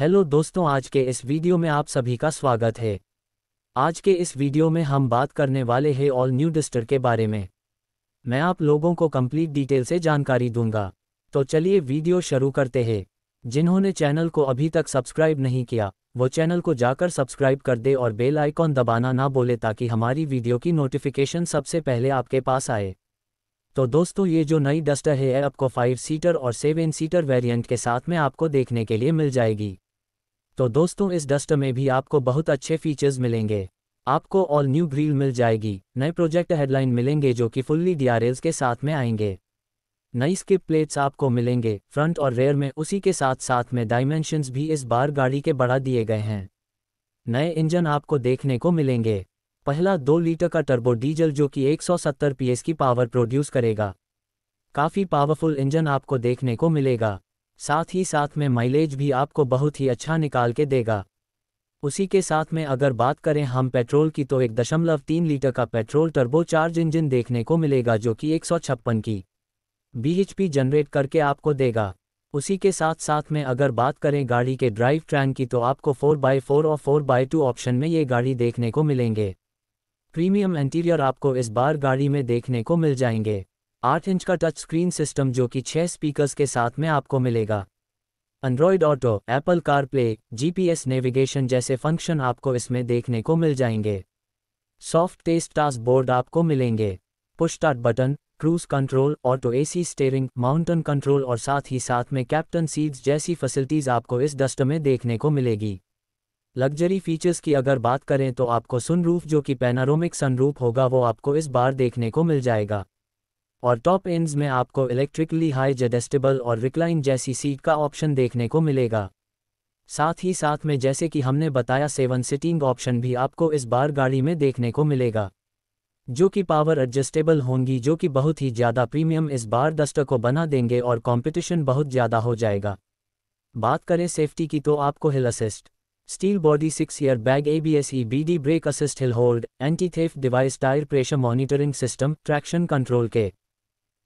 hello दोस्तों आज के इस वीडियो में आप सभी का स्वागत है आज के इस वीडियो में हम बात करने वाले हैं ऑल न्यू डिस्टर के बारे में मैं आप लोगों को कंप्लीट डिटेल से जानकारी दूंगा तो चलिए वीडियो शुरू करते हैं जिन्होंने चैनल को अभी तक सब्सक्राइब नहीं किया वो चैनल को जाकर सब्सक्राइब कर दे और बेल आइकॉन दबाना ना बोले ताकि हमारी वीडियो की नोटिफिकेशन सबसे पहले आपके पास आए तो दोस्तों ये जो नई डस्टर है आपको फाइव सीटर और सेवन सीटर वेरिएंट के साथ में आपको देखने के लिए मिल जाएगी तो दोस्तों इस डस्ट में भी आपको बहुत अच्छे फीचर्स मिलेंगे आपको ऑल न्यू ग्रील मिल जाएगी नए प्रोजेक्ट हेडलाइन मिलेंगे जो कि फुल्ली डीआरएल्स के साथ में आएंगे नई स्किप प्लेट्स आपको मिलेंगे फ्रंट और रेयर में उसी के साथ साथ में डायमेंशंस भी इस बार गाड़ी के बढ़ा दिए गए हैं नए इंजन आपको देखने को मिलेंगे पहला दो लीटर का टर्बो डीजल जो कि 170 सौ की पावर प्रोड्यूस करेगा काफ़ी पावरफुल इंजन आपको देखने को मिलेगा साथ ही साथ में माइलेज भी आपको बहुत ही अच्छा निकाल के देगा उसी के साथ में अगर बात करें हम पेट्रोल की तो एक दशमलव तीन लीटर का पेट्रोल टर्बो चार्ज इंजन देखने को मिलेगा जो कि एक सौ छप्पन की बीएचपी जनरेट करके आपको देगा उसी के साथ साथ में अगर बात करें गाड़ी के ड्राइव ट्रैन की तो आपको 4x4 और 4x2 ऑप्शन में ये गाड़ी देखने को मिलेंगे प्रीमियम इंटीरियर आपको इस बार गाड़ी में देखने को मिल जाएंगे आठ इंच का टच स्क्रीन सिस्टम जो कि छह स्पीकर्स के साथ में आपको मिलेगा Android auto Apple car play GPS navigation जैसे फंक्शन आपको इसमें देखने को मिल जाएंगे सॉफ्ट टेस्ट टास्क बोर्ड आपको मिलेंगे push start button cruise control auto AC steering mountain control और साथ ही साथ में कैप्टन सीट्स जैसी फैसिलिटीज आपको इस डस्ट में देखने को मिलेगी लग्जरी फीचर्स की अगर बात करें तो आपको सनरूफ जो कि पैनारोमिक सनरूफ होगा वो आपको इस बार देखने को मिल जाएगा और टॉप एंड्स में आपको इलेक्ट्रिकली हाई जडेस्टेबल और रिक्लाइन जैसी सीट का ऑप्शन देखने को मिलेगा साथ ही साथ में जैसे कि हमने बताया सेवन सिटिंग ऑप्शन भी आपको इस बार गाड़ी में देखने को मिलेगा जो कि पावर एडजस्टेबल होंगी जो कि बहुत ही ज़्यादा प्रीमियम इस बार दस्ट को बना देंगे और कंपटीशन बहुत ज़्यादा हो जाएगा बात करें सेफ्टी की तो आपको hill assist steel body six air bag A B S E B D brake assist hill hold anti theft device tyre pressure monitoring system traction control के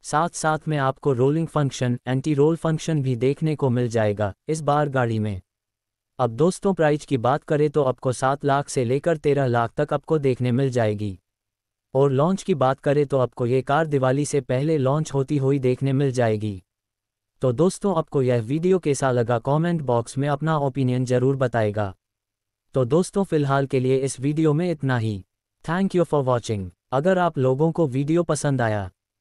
साथ साथ में आपको rolling function anti roll function भी देखने को मिल जाएगा इस बार गाड़ी में अब दोस्तों प्राइज की बात करें तो आपको सात लाख से लेकर तेरह लाख तक आपको देखने मिल जाएगी और लॉन्च की बात करें तो आपको ये कार दिवाली से पहले लॉन्च होती हुई देखने मिल जाएगी तो दोस्तों आपको यह वीडियो कैसा लगा कमेंट बॉक्स में अपना ओपिनियन जरूर बताएगा तो दोस्तों फिलहाल के लिए इस वीडियो में इतना ही थैंक यू फॉर वॉचिंग अगर आप लोगों को वीडियो पसंद आया